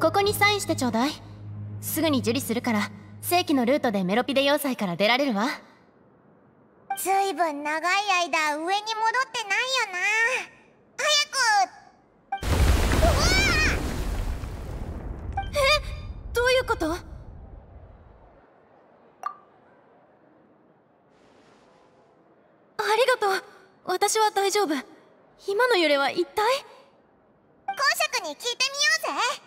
ここにサインしてちょうだいすぐに受理するから正規のルートでメロピデ要塞から出られるわずいぶん長い間上に戻ってないよな早くうわえどういうことありがとう私は大丈夫今の揺れは一体公爵に聞いてみようぜ